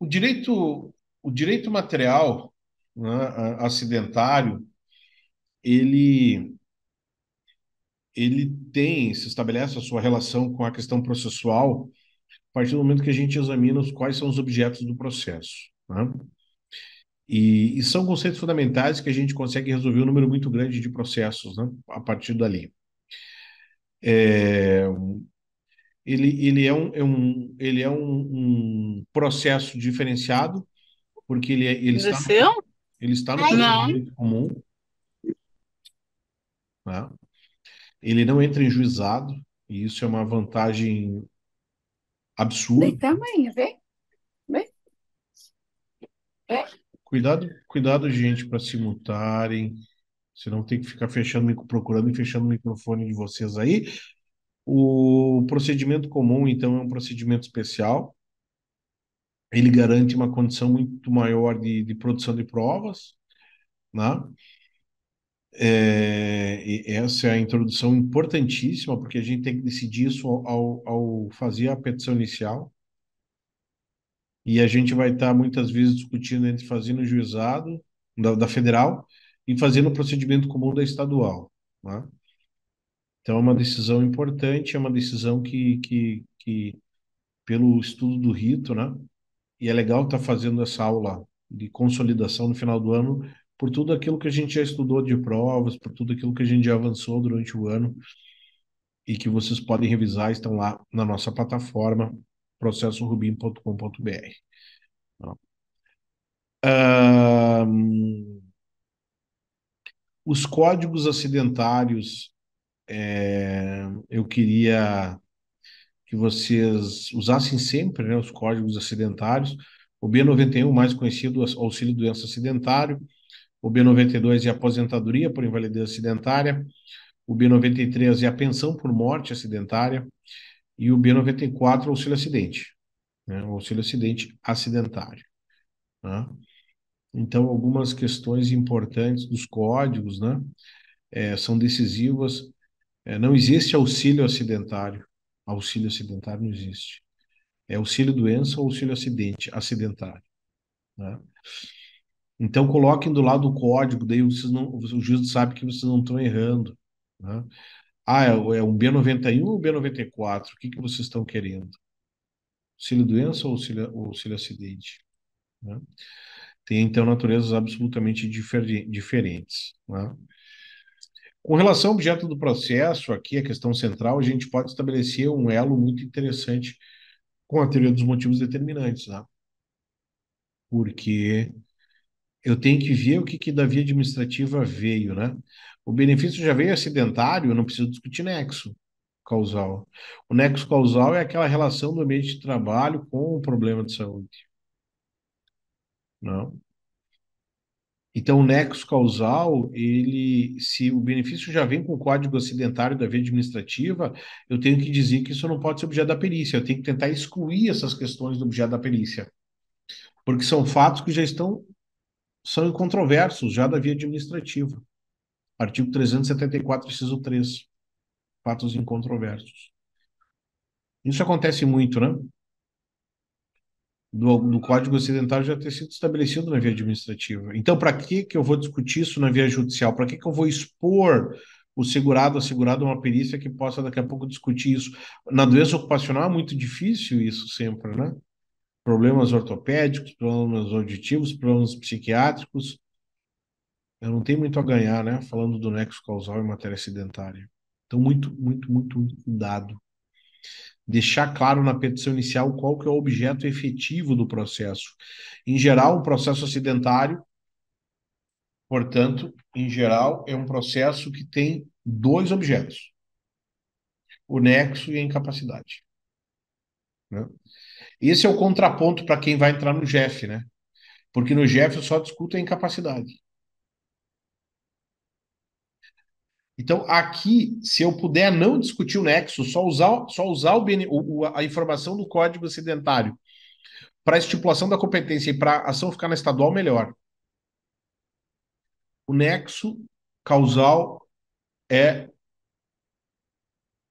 O direito, o direito material né, acidentário, ele, ele tem, se estabelece a sua relação com a questão processual a partir do momento que a gente examina os, quais são os objetos do processo. Né? E, e, são conceitos fundamentais que a gente consegue resolver um número muito grande de processos né, a partir dali. É, ele, ele é, um, é, um, ele é um, um processo diferenciado, porque ele, é, ele, está, no, ele está no procedimento comum. Né? Ele não entra em juizado, e isso é uma vantagem absurda. Vem tamanho, vem. Vem. Cuidado, cuidado, gente, para se mutarem. Senão tem que ficar fechando, procurando e fechando o microfone de vocês aí. O procedimento comum, então, é um procedimento especial. Ele garante uma condição muito maior de, de produção de provas, né? É, essa é a introdução importantíssima, porque a gente tem que decidir isso ao, ao fazer a petição inicial. E a gente vai estar muitas vezes discutindo entre fazendo o juizado da, da federal e fazendo o procedimento comum da estadual. Né? Então, é uma decisão importante, é uma decisão que, que, que pelo estudo do rito, né? E é legal estar tá fazendo essa aula de consolidação no final do ano, por tudo aquilo que a gente já estudou de provas, por tudo aquilo que a gente já avançou durante o ano e que vocês podem revisar, estão lá na nossa plataforma processorubim.com.br. Um, os códigos acidentários é, eu queria que vocês usassem sempre né, os códigos acidentários, o B91, mais conhecido auxílio doença acidentário, o B92 é aposentadoria por invalidez acidentária, o B93 é a pensão por morte acidentária e o B94 auxílio acidente, né, auxílio acidente acidentário. Né? Então, algumas questões importantes dos códigos né, é, são decisivas é, não existe auxílio acidentário. Auxílio acidentário não existe. É auxílio doença ou auxílio acidente, acidentário. Né? Então, coloquem do lado o código, daí vocês não, o juiz sabe que vocês não estão errando. Né? Ah, é, é um B91 ou B94? O que, que vocês estão querendo? Auxílio doença ou auxílio, auxílio acidente? Né? Tem, então, naturezas absolutamente diferentes. Né? Com relação ao objeto do processo, aqui a questão central, a gente pode estabelecer um elo muito interessante com a teoria dos motivos determinantes, né? porque eu tenho que ver o que, que da via administrativa veio. Né? O benefício já veio acidentário, eu não preciso discutir nexo causal. O nexo causal é aquela relação do ambiente de trabalho com o problema de saúde. Não. Então, o nexo causal, ele, se o benefício já vem com o código acidentário da via administrativa, eu tenho que dizer que isso não pode ser objeto da perícia. Eu tenho que tentar excluir essas questões do objeto da perícia, porque são fatos que já estão são incontroversos já da via administrativa. Artigo 374, inciso 3. Fatos incontroversos. Isso acontece muito, né? do, do Código Ocidental já ter sido estabelecido na via administrativa. Então, para que, que eu vou discutir isso na via judicial? Para que, que eu vou expor o segurado, a segurada, uma perícia que possa daqui a pouco discutir isso? Na doença ocupacional é muito difícil isso sempre, né? Problemas ortopédicos, problemas auditivos, problemas psiquiátricos. Eu não tenho muito a ganhar, né? Falando do nexo causal em matéria acidentária. Então, muito, muito, muito, muito cuidado deixar claro na petição inicial qual que é o objeto efetivo do processo. Em geral, um processo acidentário, portanto, em geral, é um processo que tem dois objetos: o nexo e a incapacidade. Né? Esse é o contraponto para quem vai entrar no GEF, né? Porque no GEF só discuta a incapacidade. Então, aqui, se eu puder não discutir o nexo, só usar, só usar o, o, a informação do código sedentário para estipulação da competência e para a ação ficar na estadual, melhor. O nexo causal é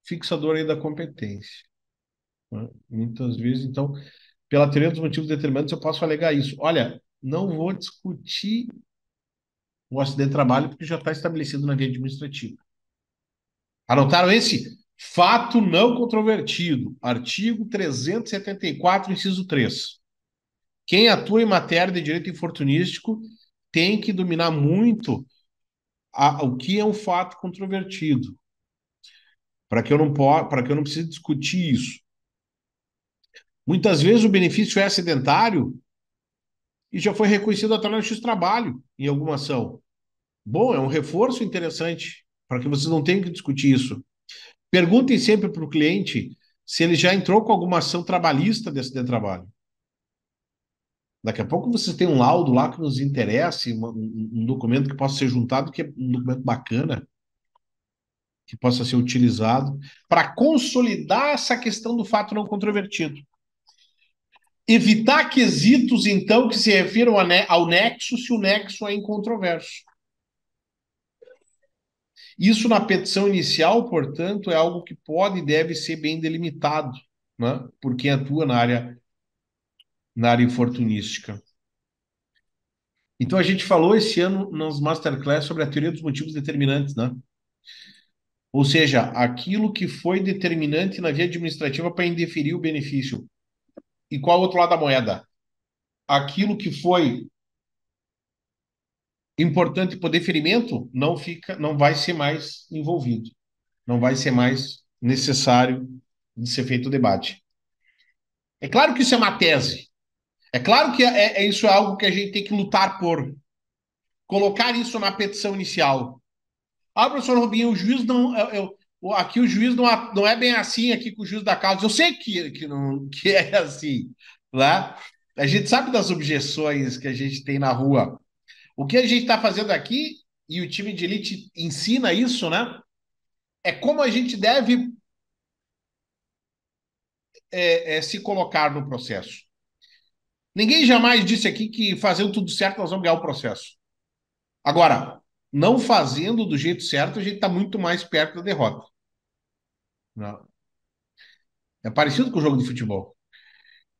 fixador aí da competência. Né? Muitas vezes, então, pela teoria dos motivos determinantes, eu posso alegar isso. Olha, não vou discutir o acidente de trabalho, porque já está estabelecido na via administrativa. Anotaram esse? Fato não controvertido, artigo 374, inciso 3. Quem atua em matéria de direito infortunístico tem que dominar muito a, o que é um fato controvertido, para que eu não para que eu não precise discutir isso. Muitas vezes o benefício é acidentário e já foi reconhecido até na x do Trabalho em alguma ação. Bom, é um reforço interessante para que vocês não tenham que discutir isso. Perguntem sempre para o cliente se ele já entrou com alguma ação trabalhista desse de trabalho. Daqui a pouco vocês têm um laudo lá que nos interesse, um, um documento que possa ser juntado, que é um documento bacana, que possa ser utilizado para consolidar essa questão do fato não controvertido evitar quesitos, então, que se refiram ao nexo, se o nexo é incontroverso. Isso na petição inicial, portanto, é algo que pode e deve ser bem delimitado, né? por quem atua na área, na área infortunística. Então, a gente falou esse ano nas masterclass sobre a teoria dos motivos determinantes, né? Ou seja, aquilo que foi determinante na via administrativa para indeferir o benefício e qual é o outro lado da moeda? Aquilo que foi importante por deferimento não fica, não vai ser mais envolvido, não vai ser mais necessário de ser feito o debate. É claro que isso é uma tese. É claro que é, é, é isso é algo que a gente tem que lutar por. Colocar isso na petição inicial. Ah, professor Rubinho, o juiz não. Eu, eu, aqui o juiz não, não é bem assim aqui com o juiz da causa. Eu sei que, que, não, que é assim, lá. Né? A gente sabe das objeções que a gente tem na rua. O que a gente está fazendo aqui, e o time de elite ensina isso, né? É como a gente deve é, é, se colocar no processo. Ninguém jamais disse aqui que fazendo tudo certo nós vamos ganhar o processo. Agora, não fazendo do jeito certo, a gente está muito mais perto da derrota. Não. Né? É parecido com o jogo de futebol.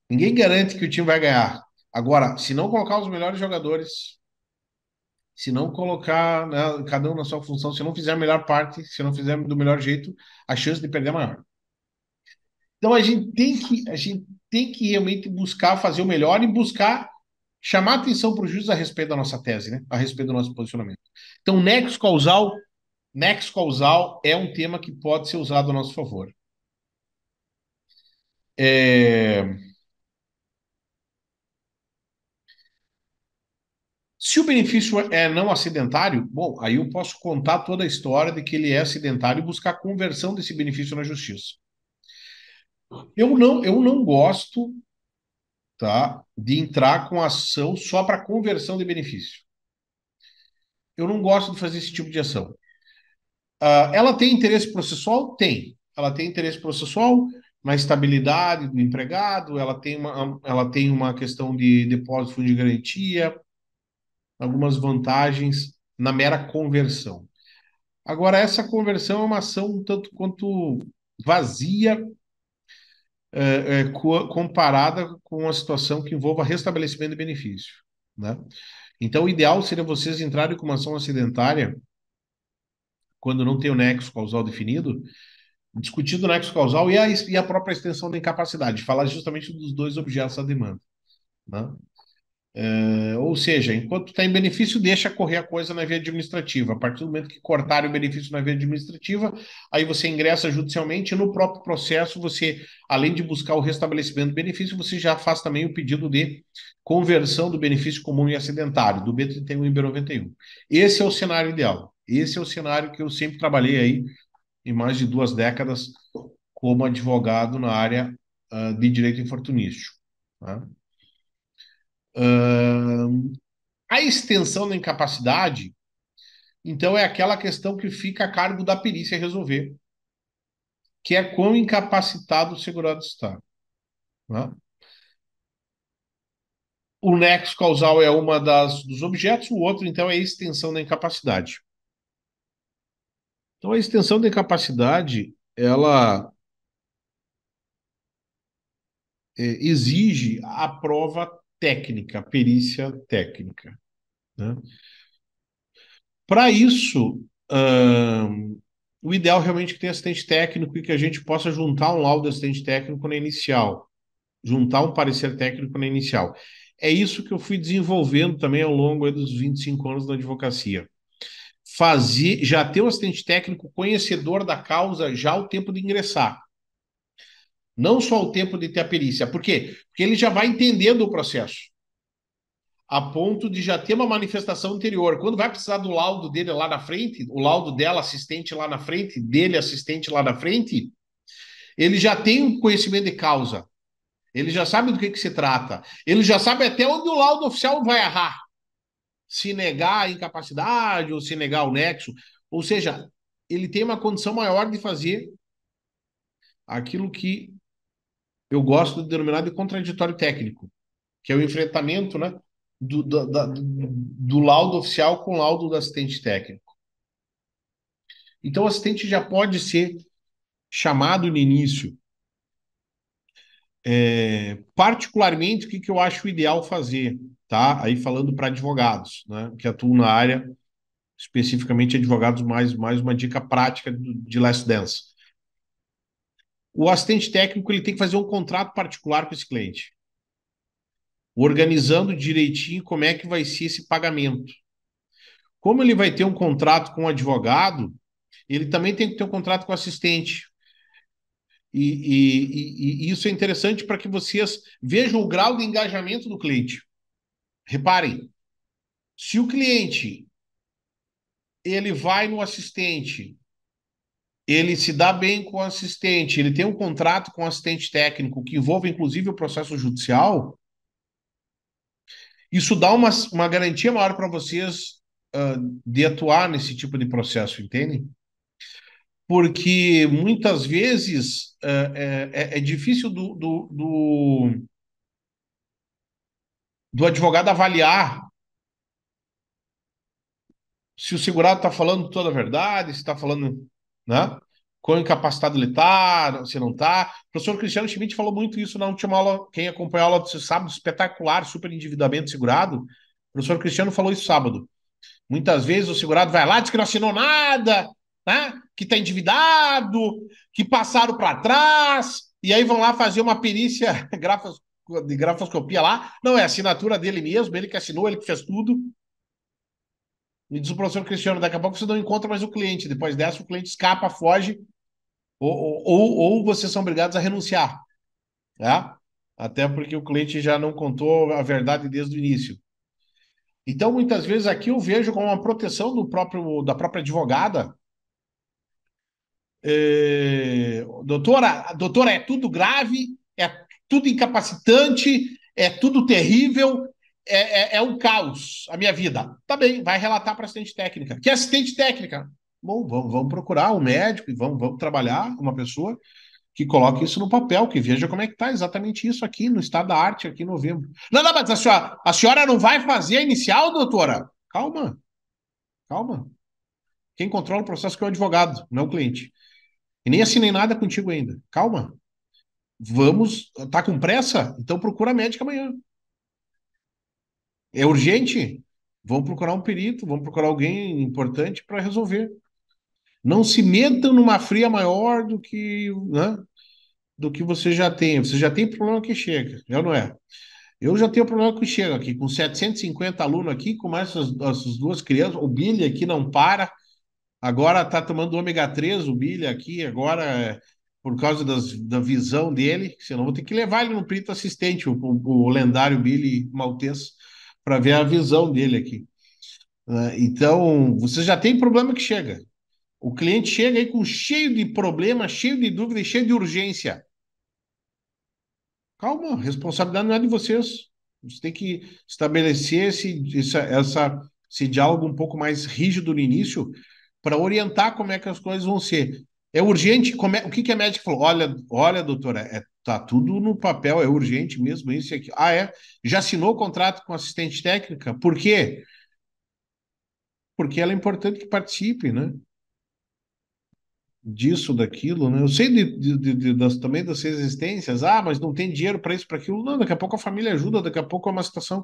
Ninguém garante que o time vai ganhar. Agora, se não colocar os melhores jogadores, se não colocar né, cada um na sua função, se não fizer a melhor parte, se não fizer do melhor jeito, a chance de perder é maior. Então a gente tem que a gente tem que realmente buscar fazer o melhor e buscar chamar atenção para os juízes a respeito da nossa tese, né? a respeito do nosso posicionamento. Então, nexo causal, nexo causal é um tema que pode ser usado a nosso favor. É... Se o benefício é não acidentário, bom, aí eu posso contar toda a história de que ele é acidentário e buscar a conversão desse benefício na justiça. Eu não, eu não gosto tá? de entrar com ação só para conversão de benefício. Eu não gosto de fazer esse tipo de ação. Uh, ela tem interesse processual? Tem. Ela tem interesse processual na estabilidade do empregado, ela tem uma, ela tem uma questão de depósito de garantia, algumas vantagens na mera conversão. Agora, essa conversão é uma ação um tanto quanto vazia é, é, co comparada com uma situação que envolva restabelecimento de benefício. Né? Então, o ideal seria vocês entrarem com uma ação acidentária quando não tem o nexo causal definido, discutindo o nexo causal e a, e a própria extensão da incapacidade, falar justamente dos dois objetos da demanda. Né? É, ou seja, enquanto está em benefício, deixa correr a coisa na via administrativa. A partir do momento que cortarem o benefício na via administrativa, aí você ingressa judicialmente e no próprio processo você, além de buscar o restabelecimento do benefício, você já faz também o pedido de conversão do benefício comum e acidentário, do B31 e B91. Esse é o cenário ideal. Esse é o cenário que eu sempre trabalhei aí em mais de duas décadas como advogado na área uh, de direito infortunístico. Né? Uh, a extensão da incapacidade, então, é aquela questão que fica a cargo da perícia resolver, que é quão incapacitado o segurado está. Né? O nexo causal é uma das dos objetos, o outro, então, é a extensão da incapacidade. Então, a extensão da incapacidade, ela eh, exige a prova técnica, perícia técnica. Né? Para isso, hum, o ideal realmente é que tenha assistente técnico e que a gente possa juntar um laudo assistente técnico na inicial, juntar um parecer técnico na inicial. É isso que eu fui desenvolvendo também ao longo dos 25 anos da advocacia. Fazer, já ter um assistente técnico conhecedor da causa já o tempo de ingressar. Não só o tempo de ter a perícia. Por quê? Porque ele já vai entendendo o processo. A ponto de já ter uma manifestação anterior. Quando vai precisar do laudo dele lá na frente, o laudo dela assistente lá na frente, dele assistente lá na frente, ele já tem um conhecimento de causa. Ele já sabe do que, que se trata. Ele já sabe até onde o laudo oficial vai errar. Se negar a incapacidade ou se negar o nexo. Ou seja, ele tem uma condição maior de fazer aquilo que eu gosto do denominado de contraditório técnico, que é o enfrentamento né, do, da, do laudo oficial com o laudo do assistente técnico. Então, o assistente já pode ser chamado no início. É, particularmente, o que, que eu acho ideal fazer, tá? Aí falando para advogados, né, que atuam na área, especificamente advogados, mais, mais uma dica prática de Last Dance o assistente técnico ele tem que fazer um contrato particular com esse cliente, organizando direitinho como é que vai ser esse pagamento. Como ele vai ter um contrato com o advogado, ele também tem que ter um contrato com o assistente. E, e, e, e isso é interessante para que vocês vejam o grau de engajamento do cliente. Reparem, se o cliente ele vai no assistente ele se dá bem com o assistente, ele tem um contrato com o assistente técnico que envolve inclusive o processo judicial, isso dá uma, uma garantia maior para vocês uh, de atuar nesse tipo de processo, entendem? Porque muitas vezes uh, é, é, difícil do, do, do, do advogado avaliar se o segurado está falando toda a verdade, se está falando né? Quão incapacitado ele está, se não está O professor Cristiano Schmidt falou muito isso na última aula. Quem acompanhou a aula do sábado, espetacular, super endividamento segurado. O professor Cristiano falou isso sábado. Muitas vezes o segurado vai lá, diz que não assinou nada, né? que está endividado, que passaram para trás, e aí vão lá fazer uma perícia grafos, de grafoscopia lá. Não, é assinatura dele mesmo, ele que assinou, ele que fez tudo. Me diz o professor Cristiano, daqui a pouco você não encontra mais o cliente. Depois dessa, o cliente escapa, foge, ou, ou, ou vocês são obrigados a renunciar. Tá? Até porque o cliente já não contou a verdade desde o início. Então, muitas vezes aqui eu vejo como uma proteção do próprio, da própria advogada. É, doutora, doutora, é tudo grave, é tudo incapacitante, é tudo terrível, é, é, é, um caos a minha vida. Tá bem, vai relatar para assistente técnica. Que assistente técnica? Bom, vamos, vamos procurar um médico e vamos, vamos trabalhar com uma pessoa que coloque isso no papel, que veja como é que está exatamente isso aqui no estado da arte, aqui em novembro. Não, não, mas a senhora, a senhora não vai fazer a inicial, doutora? Calma, calma. Quem controla o processo é o advogado, não o cliente. E nem assinei nada contigo ainda. Calma. Vamos, tá com pressa? Então procura a médica amanhã. É urgente? Vamos procurar um perito, vamos procurar alguém importante para resolver. Não se metam numa fria maior do que, né, do que você já tem. Você já tem problema que chega, já não é? Eu já tenho problema que chega aqui, com 750 alunos aqui, com essas, essas duas crianças, o Billy aqui não para, agora está tomando ômega 3, o Billy aqui, agora é por causa das, da visão dele, senão vou ter que levar ele no perito assistente, o, o, o lendário Billy Maltês para ver a visão dele aqui. Né? Então, você já tem problema que chega. O cliente chega aí com cheio de problema, cheio de dúvida, cheio de urgência. Calma, a responsabilidade não é de vocês. Você tem que estabelecer esse, essa, essa, esse diálogo um pouco mais rígido no início para orientar como é que as coisas vão ser. É urgente? Como é, o que, que a médica falou? Olha, olha, doutora, é Tá tudo no papel, é urgente mesmo isso aqui Ah, é? Já assinou o contrato com assistente técnica? Por quê? Porque ela é importante que participe, né? Disso, daquilo, né? Eu sei de, de, de, das, também das resistências. Ah, mas não tem dinheiro para isso, para aquilo. Não, daqui a pouco a família ajuda, daqui a pouco é uma situação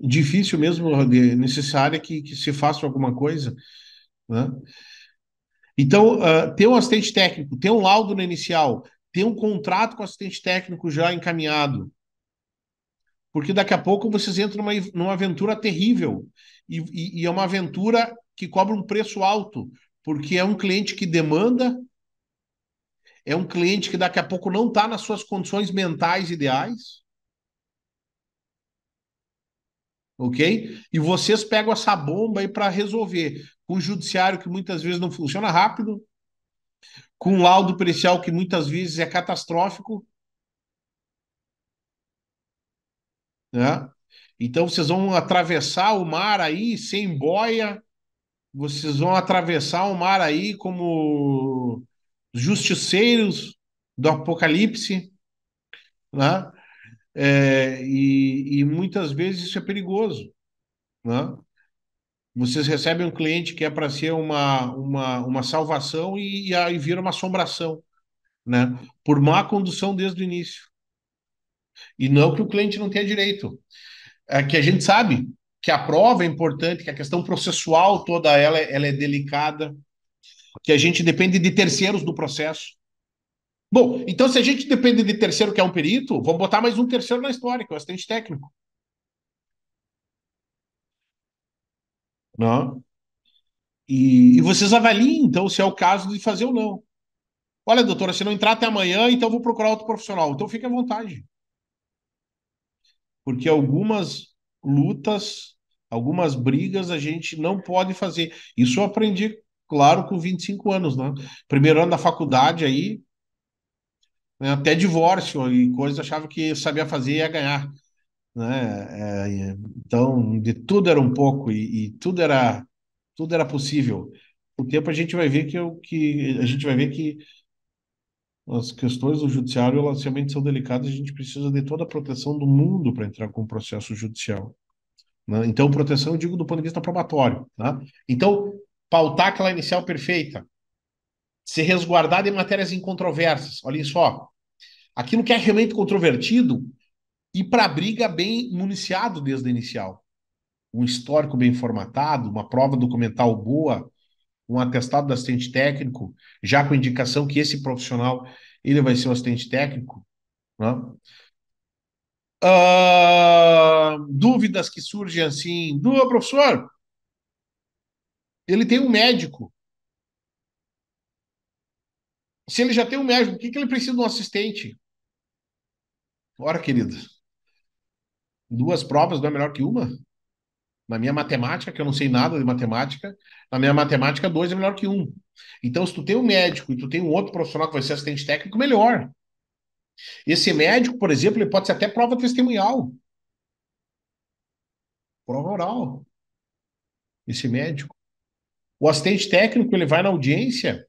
difícil mesmo, necessária que, que se faça alguma coisa, né? Então, uh, ter um assistente técnico, ter um laudo no inicial, ter um contrato com assistente técnico já encaminhado. Porque daqui a pouco vocês entram numa, numa aventura terrível. E, e, e é uma aventura que cobra um preço alto, porque é um cliente que demanda, é um cliente que daqui a pouco não está nas suas condições mentais ideais. ok? E vocês pegam essa bomba aí para resolver com um judiciário que muitas vezes não funciona rápido, com um laudo pericial que muitas vezes é catastrófico. Né? Então vocês vão atravessar o mar aí sem boia, vocês vão atravessar o mar aí como justiceiros do Apocalipse, né? É, e, e muitas vezes isso é perigoso, né? vocês recebem um cliente que é para ser uma, uma, uma salvação e, e aí vira uma assombração, né? Por má condução desde o início. E não que o cliente não tenha direito. É que a gente sabe que a prova é importante, que a questão processual toda ela, é, ela é delicada, que a gente depende de terceiros do processo. Bom, então se a gente depende de terceiro que é um perito, vamos botar mais um terceiro na história, que é o assistente técnico. Não? Né? E, e, vocês avaliem, então, se é o caso de fazer ou não. Olha, doutora, se não entrar até amanhã, então vou procurar outro profissional. Então fique à vontade. Porque algumas lutas, algumas brigas a gente não pode fazer. Isso eu aprendi, claro, com 25 anos, né? Primeiro ano da faculdade aí, né? até divórcio e coisas. achava que sabia fazer e ia ganhar né? É, então, de tudo era um pouco e, e, tudo era tudo era possível. Com o tempo a gente vai ver que o que a gente vai ver que as questões do judiciário elas realmente são delicadas, a gente precisa de toda a proteção do mundo para entrar com o processo judicial. Né? Então, proteção eu digo do ponto de vista probatório, né Então, pautar aquela inicial perfeita, se resguardar de matérias incontroversas. Olhem só, aquilo que é realmente controvertido e para a briga bem municiado desde a inicial. Um histórico bem formatado, uma prova documental boa, um atestado do assistente técnico, já com indicação que esse profissional ele vai ser um assistente técnico. Né? Uh, dúvidas que surgem assim, do professor, ele tem um médico. Se ele já tem um médico, por que, que ele precisa de um assistente? Ora, queridos duas provas não é melhor que uma? Na minha matemática, que eu não sei nada de matemática, na minha matemática, dois é melhor que um. Então, se tu tem um médico e tu tem um outro profissional que vai ser assistente técnico, melhor. Esse médico, por exemplo, ele pode ser até prova testemunhal. Prova oral. Esse médico. O assistente técnico, ele vai na audiência,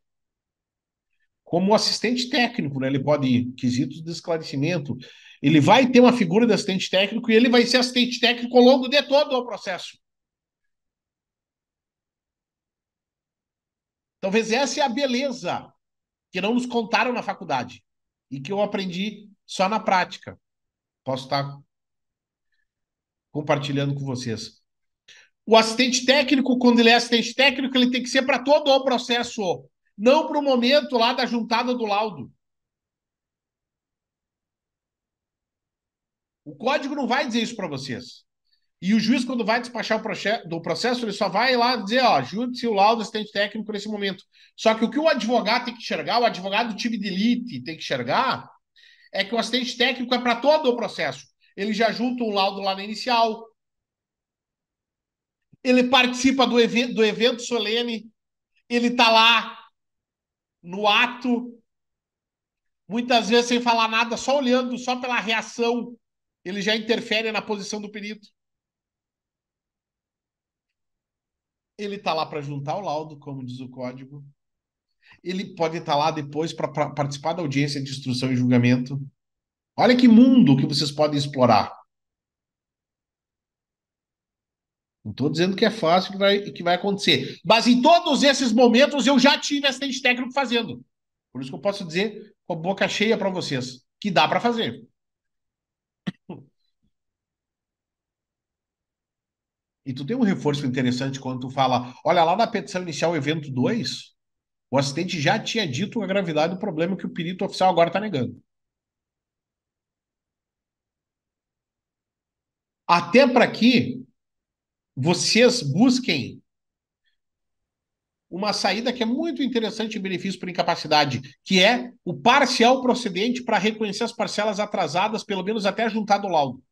como assistente técnico, né? Ele pode ir, quesitos de esclarecimento. Ele vai ter uma figura de assistente técnico e ele vai ser assistente técnico ao longo de todo o processo. Talvez essa é a beleza que não nos contaram na faculdade e que eu aprendi só na prática. Posso estar compartilhando com vocês. O assistente técnico, quando ele é assistente técnico, ele tem que ser para todo o processo não para o momento lá da juntada do laudo. O código não vai dizer isso para vocês. E o juiz, quando vai despachar o do processo, ele só vai lá dizer, ó, junte-se o laudo assistente técnico nesse momento. Só que o que o advogado tem que enxergar, o advogado do time de elite tem que enxergar, é que o assistente técnico é para todo o processo. Ele já junta um laudo lá na inicial. Ele participa do do evento solene. Ele está lá no ato, muitas vezes sem falar nada, só olhando, só pela reação, ele já interfere na posição do perito. Ele está lá para juntar o laudo, como diz o código. Ele pode estar tá lá depois para participar da audiência de instrução e julgamento. Olha que mundo que vocês podem explorar. Não estou dizendo que é fácil que vai, que vai acontecer. Mas em todos esses momentos eu já tive assistente técnico fazendo. Por isso que eu posso dizer com a boca cheia para vocês que dá para fazer. E tu tem um reforço interessante quando tu fala, olha lá na petição inicial evento 2, o assistente já tinha dito a gravidade do problema que o perito oficial agora está negando. Até para que vocês busquem uma saída que é muito interessante em benefício por incapacidade, que é o parcial procedente para reconhecer as parcelas atrasadas, pelo menos até juntado do laudo.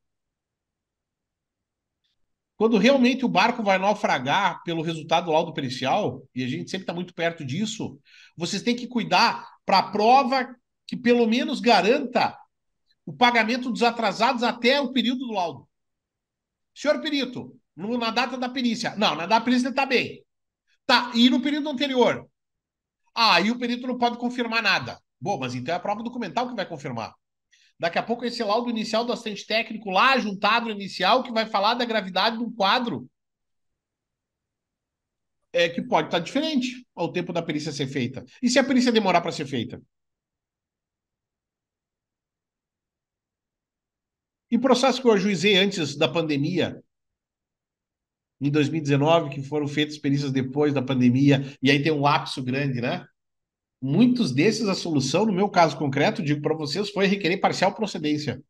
Quando realmente o barco vai naufragar pelo resultado do laudo pericial, e a gente sempre está muito perto disso, vocês têm que cuidar para a prova que pelo menos garanta o pagamento dos atrasados até o período do laudo. Senhor perito, no, na data da perícia. Não, na data da perícia ele está bem. Tá, e no período anterior? Ah, e o perito não pode confirmar nada. Bom, mas então é a prova documental que vai confirmar. Daqui a pouco esse laudo inicial do assistente técnico lá, juntado no inicial, que vai falar da gravidade de um quadro é que pode estar tá diferente ao tempo da perícia ser feita. E se a perícia demorar para ser feita? E processo que eu ajuizei antes da pandemia, em 2019 que foram feitas perícias depois da pandemia, e aí tem um lapso grande, né? Muitos desses, a solução, no meu caso concreto, digo para vocês, foi requerer parcial procedência.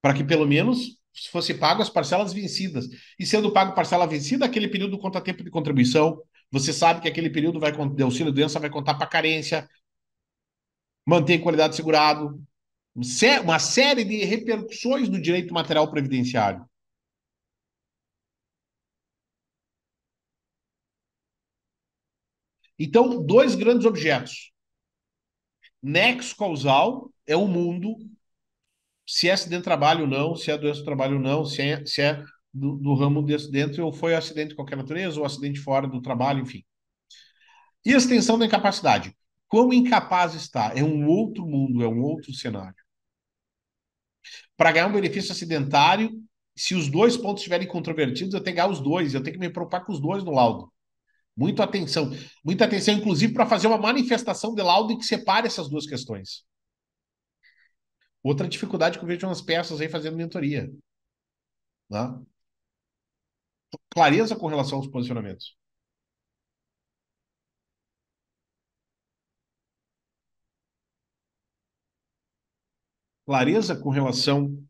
Para que pelo menos fosse pago as parcelas vencidas. E sendo pago parcela vencida, aquele período conta tempo de contribuição. Você sabe que aquele período vai de auxílio doença vai contar para carência. Mantém qualidade segurado. Uma série de repercussões do direito material previdenciário. Então, dois grandes objetos. Nexo causal é o mundo, se é acidente de trabalho ou não, se é doença do trabalho ou não, se é, se é do, do, ramo de acidente ou foi um acidente de qualquer natureza, ou acidente fora do trabalho, enfim. E a extensão da incapacidade. Quão incapaz está? É um outro mundo, é um outro cenário. Para ganhar um benefício acidentário, se os dois pontos estiverem controvertidos, eu tenho que ganhar os dois, eu tenho que me preocupar com os dois no laudo. Muito atenção. Muita atenção, inclusive, para fazer uma manifestação de laudo que separe essas duas questões. Outra dificuldade que eu vejo nas peças aí fazendo mentoria. Né? Então, clareza com relação aos posicionamentos. Clareza com relação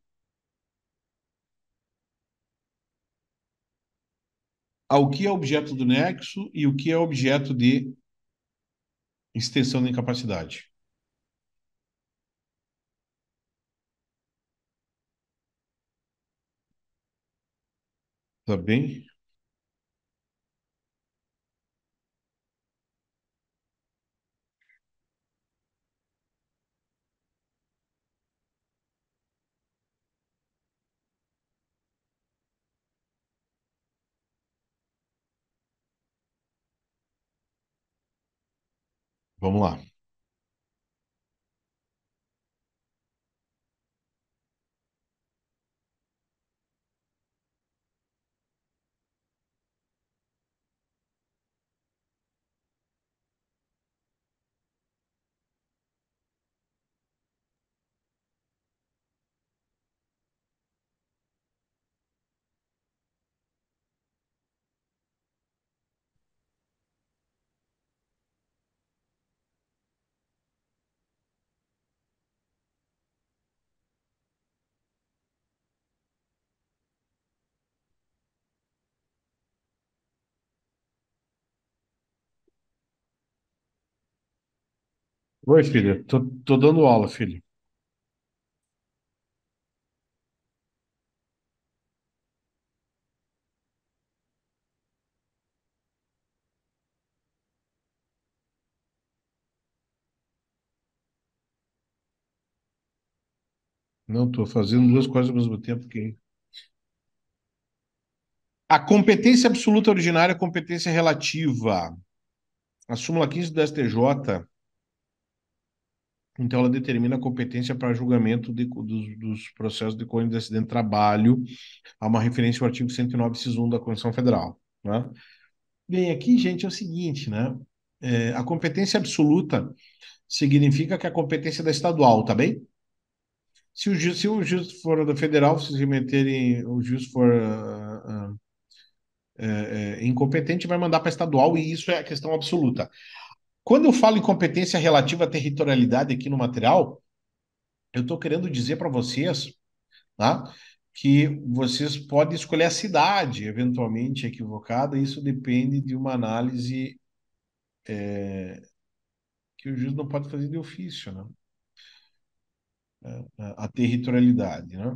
ao que é objeto do nexo e o que é objeto de extensão da incapacidade. Tá bem? Vamos lá. Oi, filha. Tô, tô dando aula, filha. Não, tô fazendo duas coisas ao mesmo tempo que. A competência absoluta originária é competência relativa. A súmula 15 do STJ então, ela determina a competência para julgamento de, dos, dos, processos de colheita de acidente de trabalho, há uma referência ao artigo 109, CIS 1 da Constituição Federal. Né? Bem, aqui, gente, é o seguinte, né? É, a competência absoluta significa que a competência é da estadual, tá bem? Se o juiz, se o juiz for da federal, se remeterem, o juiz for uh, uh, uh, incompetente, vai mandar para estadual, e isso é a questão absoluta. Quando eu falo em competência relativa à territorialidade aqui no material, eu estou querendo dizer para vocês tá, que vocês podem escolher a cidade eventualmente equivocada, isso depende de uma análise é, que o juiz não pode fazer de ofício, né? É, é, a territorialidade, né?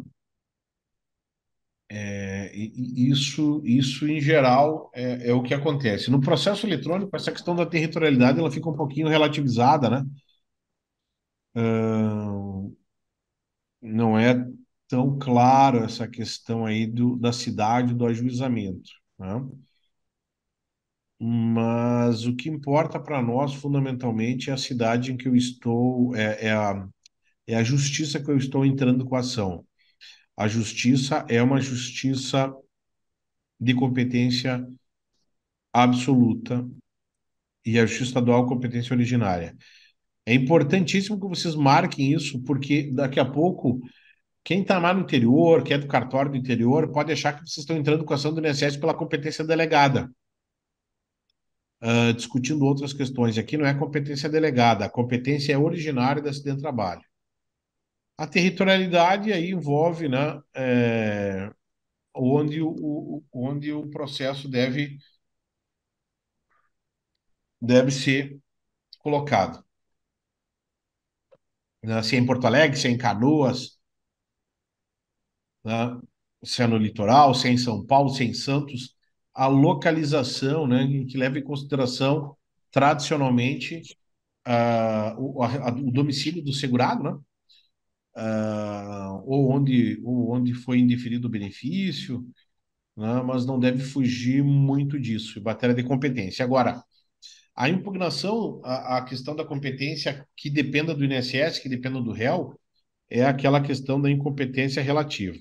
É, isso, isso, em geral, é, é, o que acontece. No processo eletrônico, essa questão da territorialidade ela fica um pouquinho relativizada, né? Uh, não é tão claro essa questão aí do, da cidade, do ajuizamento, né? Mas o que importa para nós, fundamentalmente, é a cidade em que eu estou, é, é, a, é a justiça que eu estou entrando com a ação. A justiça é uma justiça de competência absoluta e a justiça estadual é competência originária. É importantíssimo que vocês marquem isso, porque daqui a pouco quem está lá no interior, que é do cartório do interior, pode achar que vocês estão entrando com a ação do INSS pela competência delegada, uh, discutindo outras questões. Aqui não é competência delegada, a competência é originária da acidente de trabalho. A territorialidade aí envolve né, é, onde, o, onde o processo deve, deve ser colocado. Né, se é em Porto Alegre, se é em Canoas, né, se é no litoral, se é em São Paulo, se é em Santos, a localização né, que leva em consideração tradicionalmente uh, o, a, o domicílio do segurado, né? Ah, ou, onde, ou onde foi indeferido o benefício, né? mas não deve fugir muito disso, matéria de competência. Agora, a impugnação, a, a, questão da competência que dependa do INSS, que dependa do réu, é aquela questão da incompetência relativa,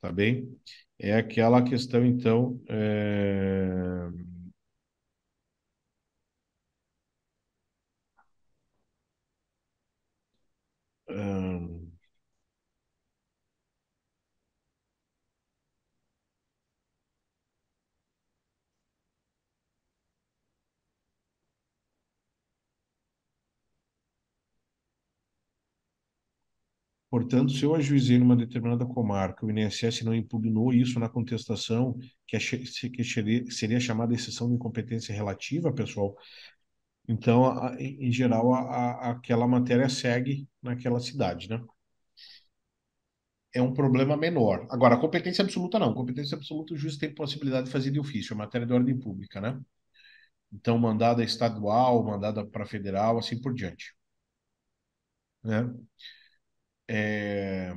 tá bem? É aquela questão, então, é... Um... Portanto, se eu ajuizei numa determinada comarca, o INSS não impugnou isso na contestação, que, é, que seria chamada exceção de incompetência relativa, pessoal, então, a, em geral, a, a, aquela matéria segue naquela cidade, né? É um problema menor. Agora, a competência absoluta não. Competência absoluta, o juiz tem possibilidade de fazer de ofício, É matéria de ordem pública, né? Então, mandada estadual, mandada para federal, assim por diante. Né? É...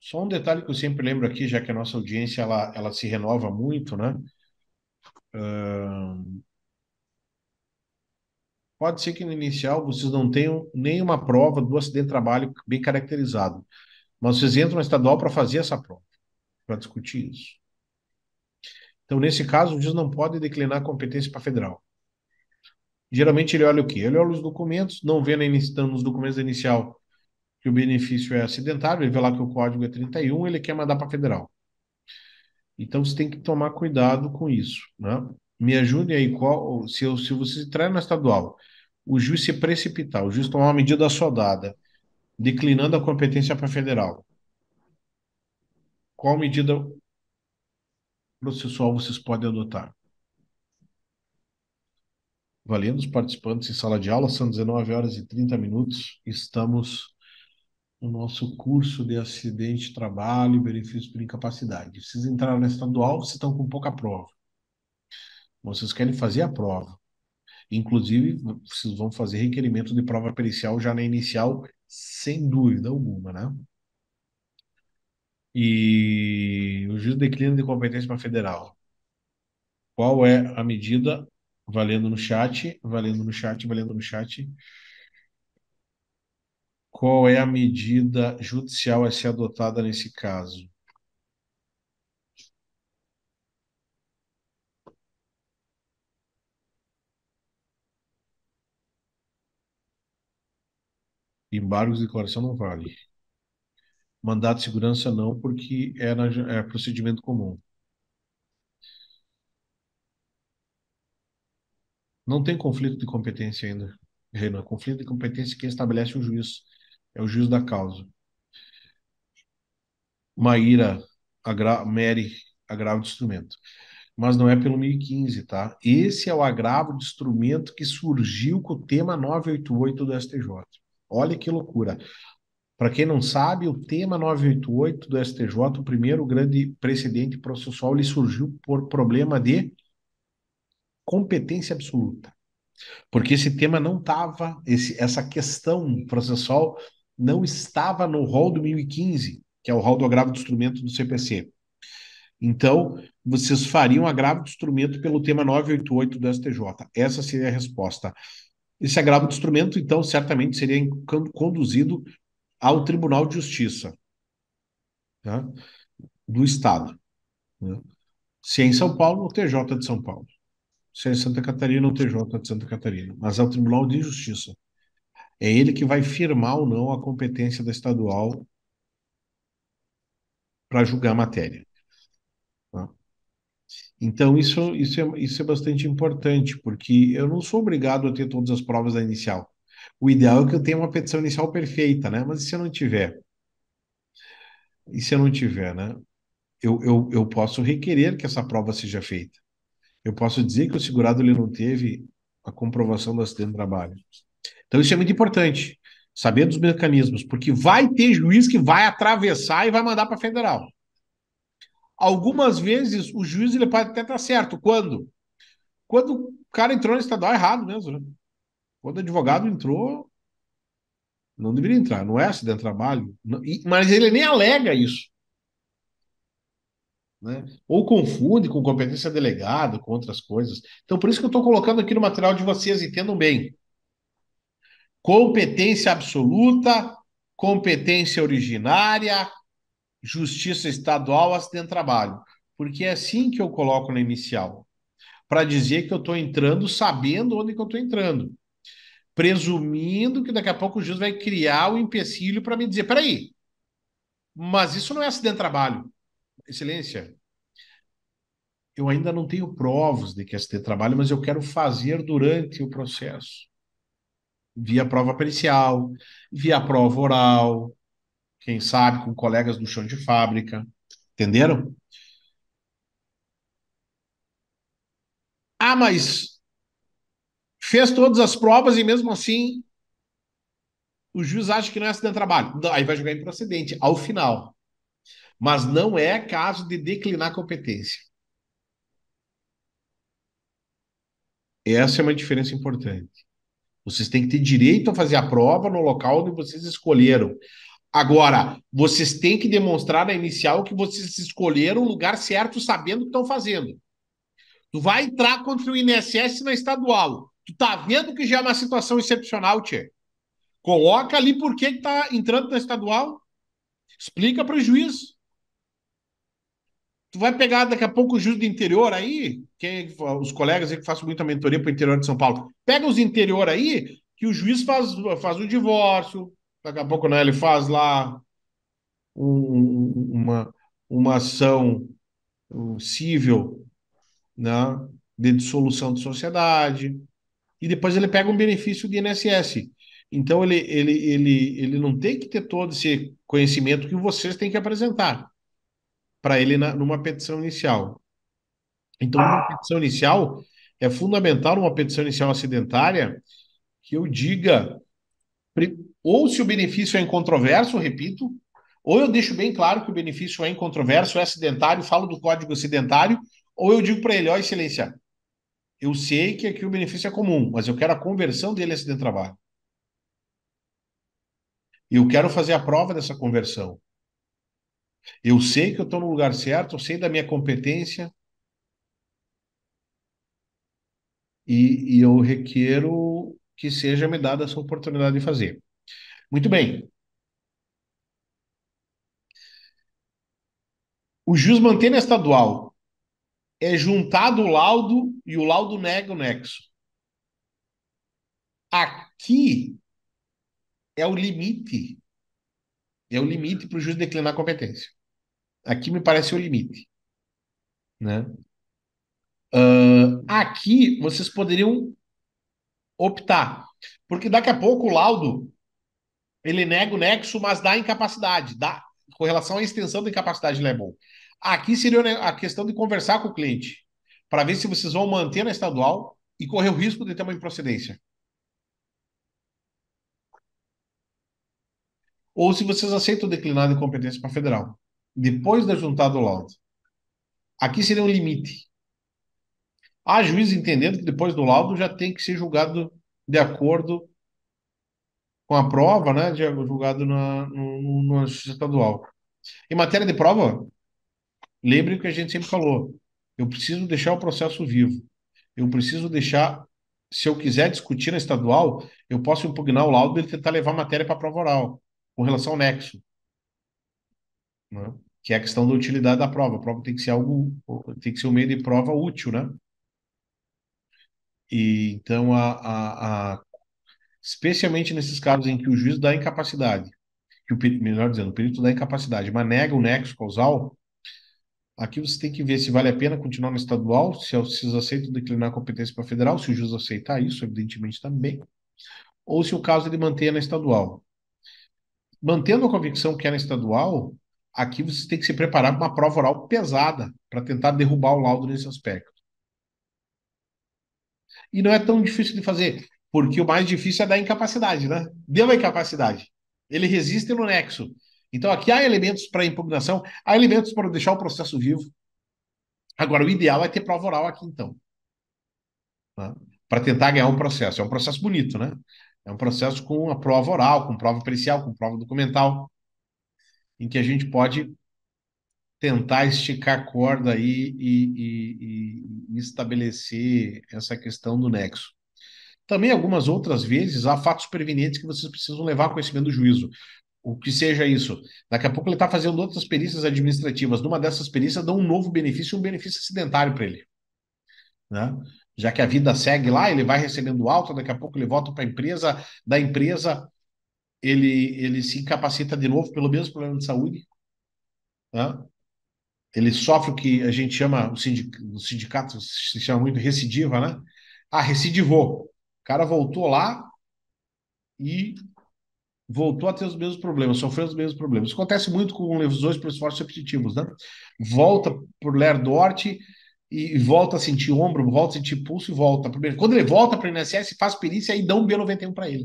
Só um detalhe que eu sempre lembro aqui, já que a nossa audiência ela, ela se renova muito, né? Pode ser que no inicial vocês não tenham nenhuma prova do acidente de trabalho bem caracterizado, mas vocês entram na estadual para fazer essa prova, para discutir isso. Então, nesse caso, o juiz não pode declinar a competência para federal geralmente ele olha o uhum. quê? Ele olha os documentos, não vê nos documentos inicial que o benefício é acidentário, ele vê lá que o código é 31, ele quer mandar para federal. Então você tem que tomar cuidado com isso, né? Me ajude aí qual, se, eu, se você entrar na estadual, o juiz se precipitar, o juiz tomar uma medida assodada, declinando a competência para federal. Qual medida processual vocês podem adotar? valendo os participantes em sala de aula, são 19 horas e 30 minutos. Estamos no nosso curso de acidente de trabalho, benefícios por incapacidade. Vocês entraram na estadual, vocês estão com pouca prova. Vocês querem fazer a prova. Inclusive, vocês vão fazer requerimento de prova pericial já na inicial, sem dúvida alguma, né? E o juiz declina de competência para federal. Qual é a medida Valendo no chat, valendo no chat, valendo no chat. Qual é a medida judicial a ser adotada nesse caso? Embargos de declaração não vale. Mandato de segurança não, porque é, na, é procedimento comum. Não tem conflito de competência ainda, Renan. É conflito de competência quem estabelece o juiz. É o juiz da causa. Maíra agra mere agravo de instrumento. Mas não é pelo 1015, tá? Esse é o agravo de instrumento que surgiu com o tema 988 do STJ. Olha que loucura. Para quem não sabe, o tema 988 do STJ, o primeiro grande precedente processual, ele surgiu por problema de competência absoluta. Porque esse tema não estava, essa questão processual não estava no rol do que é o rol do agravo de instrumento do CPC. Então, vocês fariam agravo de instrumento pelo tema 988 do STJ. Essa seria a resposta. Esse agravo de instrumento, então, certamente seria conduzido ao Tribunal de Justiça né, do Estado. Né? Se é em São Paulo, o TJ de São Paulo se é Santa Catarina ou TJ de Santa Catarina, mas é o Tribunal de Justiça. É ele que vai firmar ou não a competência da estadual para julgar a matéria. Tá? Então, isso, isso, é, isso é bastante importante, porque eu não sou obrigado a ter todas as provas da inicial. O ideal é que eu tenha uma petição inicial perfeita, né? Mas e se eu não tiver? E se eu não tiver, né? Eu, eu, eu posso requerer que essa prova seja feita eu posso dizer que o segurado ele não teve a comprovação do acidente de trabalho. Então isso é muito importante, saber dos mecanismos, porque vai ter juiz que vai atravessar e vai mandar para federal. Algumas vezes o juiz ele pode até estar tá certo. Quando? Quando o cara entrou no estadual errado mesmo, né? Quando o advogado entrou, não deveria entrar, não é acidente de trabalho. Não, e, mas ele nem alega isso. Né? Ou confunde com competência delegada, com outras coisas. Então, por isso que eu estou colocando aqui no material de vocês, entendam bem. Competência absoluta, competência originária, justiça estadual, acidente de trabalho. Porque é assim que eu coloco na inicial. Para dizer que eu estou entrando sabendo onde que eu estou entrando. Presumindo que daqui a pouco o juiz vai criar o um empecilho para me dizer: peraí, mas isso não é acidente de trabalho. Excelência, eu ainda não tenho provas de que este trabalho, mas eu quero fazer durante o processo. Via prova pericial, via prova oral, quem sabe com colegas do chão de fábrica. Entenderam? Ah, mas fez todas as provas e mesmo assim o juiz acha que não é acidente de trabalho. Aí vai jogar em procedente. ao final mas não é caso de declinar competência. Essa é uma diferença importante. Vocês têm que ter direito a fazer a prova no local onde vocês escolheram. Agora, vocês têm que demonstrar na inicial que vocês escolheram o lugar certo sabendo o que estão fazendo. Tu vai entrar contra o INSS na estadual. Tu tá vendo que já é uma situação excepcional, Tchê. Coloca ali por que tá entrando na estadual. Explica para o juiz. Tu vai pegar daqui a pouco o juiz do interior aí, quem, é os colegas aí que fazem muita mentoria para o interior de São Paulo, pega os interior aí, que o juiz faz, faz o divórcio, daqui a pouco né, ele faz lá um, uma, uma ação civil né, de dissolução de sociedade, e depois ele pega um benefício de INSS. Então ele, ele, ele, ele não tem que ter todo esse conhecimento que vocês têm que apresentar para ele na, numa petição inicial. Então, uma ah. petição inicial é fundamental numa petição inicial acidentária que eu diga ou se o benefício é incontroverso, repito, ou eu deixo bem claro que o benefício é incontroverso, é acidentário, falo do código acidentário, ou eu digo para ele, ó, excelência, eu sei que aqui o benefício é comum, mas eu quero a conversão dele a acidente de trabalho. E eu quero fazer a prova dessa conversão. Eu sei que eu estou no lugar certo, eu sei da minha competência e, e eu requero que seja me dada essa oportunidade de fazer. Muito bem. O juiz mantém estadual é juntado o laudo e o laudo nega o nexo. Aqui é o limite é o limite para o juiz declinar a competência. Aqui me parece o limite. Né? Uh, aqui vocês poderiam optar. Porque daqui a pouco o laudo ele nega o nexo, mas dá incapacidade. Dá, com relação à extensão da incapacidade, ele é bom. Aqui seria a questão de conversar com o cliente para ver se vocês vão manter na estadual e correr o risco de ter uma improcedência. ou se vocês aceitam declinar de competência para federal, depois da juntada do laudo. Aqui seria um limite. Há juízes entendendo que depois do laudo já tem que ser julgado de acordo com a prova, né, de, julgado na, no, no, justiça estadual. Em matéria de prova, lembre o que a gente sempre falou. Eu preciso deixar o processo vivo. Eu preciso deixar, se eu quiser discutir na estadual, eu posso impugnar o laudo e tentar levar a matéria para a prova oral com relação ao nexo, né? que é a questão da utilidade da prova. A prova tem que ser algo, tem que ser um meio de prova útil, né? E, então, a, a, a, especialmente nesses casos em que o juiz dá incapacidade, que o, melhor dizendo, o perito dá incapacidade, mas nega o nexo causal, aqui você tem que ver se vale a pena continuar no estadual, se vocês aceitam declinar a competência para federal, se o juiz aceitar isso, evidentemente também, ou se o caso ele mantenha na estadual mantendo a convicção que era estadual, aqui você tem que se preparar para uma prova oral pesada para tentar derrubar o laudo nesse aspecto. E não é tão difícil de fazer, porque o mais difícil é dar incapacidade, né? Deu a incapacidade. Ele resiste no nexo. Então aqui há elementos para impugnação, há elementos para deixar o processo vivo. Agora, o ideal é ter prova oral aqui, então. Né? Para tentar ganhar um processo. É um processo bonito, né? É um processo com a prova oral, com prova pericial, com prova documental, em que a gente pode tentar esticar a corda aí e, e, e estabelecer essa questão do nexo. Também, algumas outras vezes, há fatos prevenientes que vocês precisam levar ao conhecimento do juízo. O que seja isso. Daqui a pouco ele está fazendo outras perícias administrativas. Numa dessas perícias, dá um novo benefício, um benefício acidentário para ele. Né? já que a vida segue lá, ele vai recebendo alta, daqui a pouco ele volta para a empresa, da empresa ele, ele se incapacita de novo pelo mesmo problema de saúde. Né? Ele sofre o que a gente chama, o sindicato, o sindicato se chama muito recidiva, né? Ah, recidivou. O cara voltou lá e voltou a ter os mesmos problemas, sofreu os mesmos problemas. Isso acontece muito com lesões por esforços repetitivos, né? Volta por ler dorte e volta a sentir ombro, volta a sentir pulso e volta. Primeiro, quando ele volta para o INSS, faz perícia e dá um B91 para ele.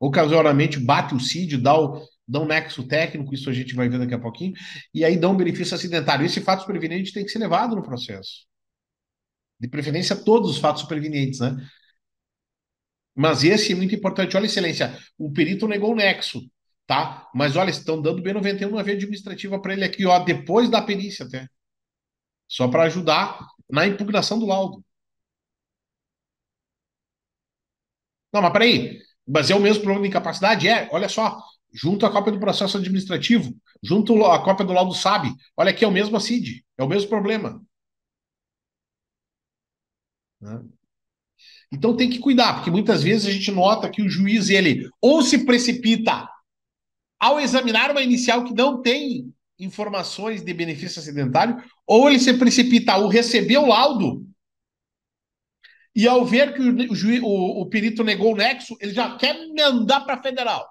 Ocasionalmente bate o CID, dá o, dá um nexo técnico, isso a gente vai ver daqui a pouquinho, e aí dá um benefício acidentário. Esse fato superveniente tem que ser levado no processo. De preferência, todos os fatos supervenientes né? Mas esse é muito importante. Olha, excelência, o perito negou o nexo, tá? Mas olha, estão dando B91 na via administrativa para ele aqui, ó, depois da perícia até só para ajudar na impugnação do laudo. Não, mas peraí, mas é o mesmo problema de incapacidade? É, olha só, junto a cópia do processo administrativo, junto a cópia do laudo SAB, olha aqui, é o mesmo ACID, é o mesmo problema. Né? Então tem que cuidar, porque muitas vezes a gente nota que o juiz, ele ou se precipita ao examinar uma inicial que não tem informações de benefício acidentário, ou ele se precipitar ou receber o laudo e ao ver que o, juiz, o, o perito negou o nexo, ele já quer mandar para federal.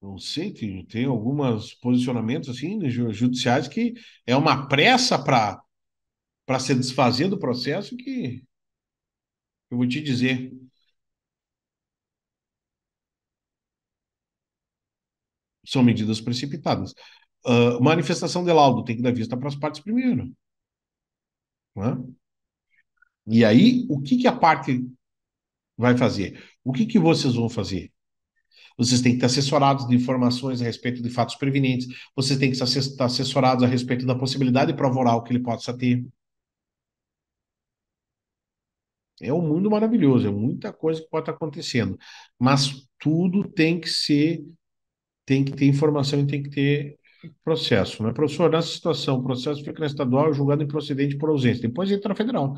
Não sei, tem, tem alguns posicionamentos assim né, judiciais que é uma pressa para para se desfazer do processo que eu vou te dizer. São medidas precipitadas. Uh, manifestação de laudo tem que dar vista para as partes primeiro. Né? E aí, o que, que a parte vai fazer? O que, que vocês vão fazer? Vocês têm que estar assessorados de informações a respeito de fatos prevenientes, vocês têm que estar assessorados a respeito da possibilidade de prova oral que ele possa ter. É um mundo maravilhoso, é muita coisa que pode estar tá acontecendo, mas tudo tem que ser, tem que ter informação e tem que ter processo, né? Professor, nessa situação, o processo fica na estadual julgado improcedente por ausência, depois entra na federal.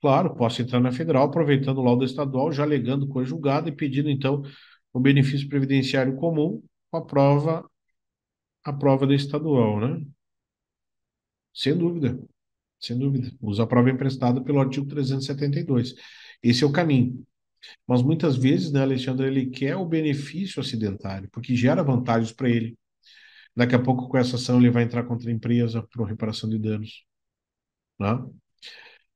Claro, posso entrar na federal, aproveitando o laudo estadual, já alegando coisa julgada e pedindo, então, o benefício previdenciário comum com a prova, a prova da estadual, né? Sem dúvida. Sem dúvida. Usa a prova emprestada pelo artigo 372. Esse é o caminho. Mas muitas vezes, né, Alexandre, ele quer o benefício acidentário, porque gera vantagens para ele. Daqui a pouco, com essa ação, ele vai entrar contra a empresa por reparação de danos. Né?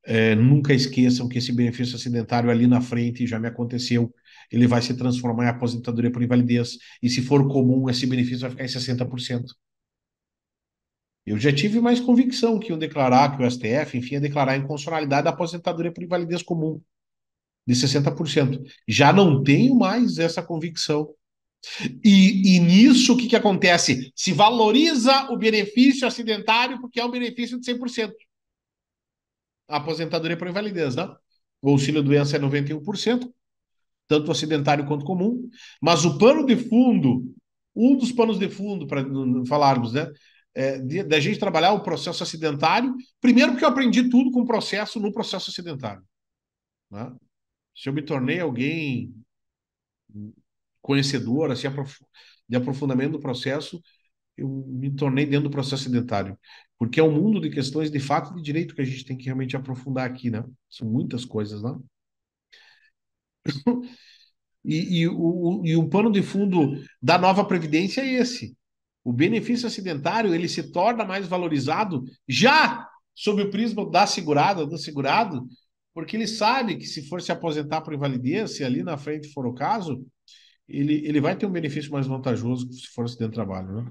É, nunca esqueçam que esse benefício acidentário é ali na frente já me aconteceu. Ele vai se transformar em aposentadoria por invalidez. E se for comum, esse benefício vai ficar em 60%. Eu já tive mais convicção que iam declarar, que o STF, enfim, ia declarar a inconstitucionalidade da aposentadoria por invalidez comum de 60%. Já não tenho mais essa convicção. E, e nisso, o que, que acontece? Se valoriza o benefício acidentário porque é um benefício de 100%. A aposentadoria é por invalidez, né? O auxílio-doença é 91%, tanto acidentário quanto comum. Mas o pano de fundo, um dos panos de fundo, para falarmos, né? é, da gente trabalhar o processo acidentário. Primeiro, porque eu aprendi tudo com o processo no processo acidentário. Né? Se eu me tornei alguém conhecedor assim, de aprofundamento do processo, eu me tornei dentro do processo acidentário Porque é um mundo de questões de fato de direito que a gente tem que realmente aprofundar aqui, né? São muitas coisas, né? e, e, o, e o pano de fundo da nova Previdência é esse. O benefício acidentário ele se torna mais valorizado já sob o prisma da segurada, do segurado, porque ele sabe que se for se aposentar por invalidez, se ali na frente for o caso, ele, ele vai ter um benefício mais vantajoso se for acidente de trabalho, né?